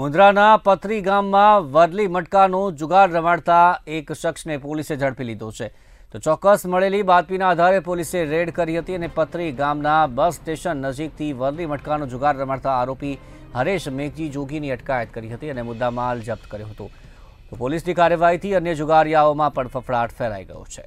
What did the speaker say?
મુન્દ્રાના પથરી ગામમાં વરલી મટકાનો જુગાર રમાડતા એક શખ્સને પોલીસે ઝડપી લીધો છે તો ચોક્કસ મળેલી બાતમીના આધારે પોલીસે રેડ કરી હતી અને પથરી ગામના બસ સ્ટેશન નજીકથી વરલી મટકાનો જુગાર રમાડતા આરોપી હરેશ મેઘજી જોગીની અટકાયત કરી હતી અને મુદ્દામાલ જપ્ત કર્યો હતો તો પોલીસની કાર્યવાહીથી અન્ય જુગારિયાઓમાં પણ ફફડાટ ફેલાઈ ગયો છે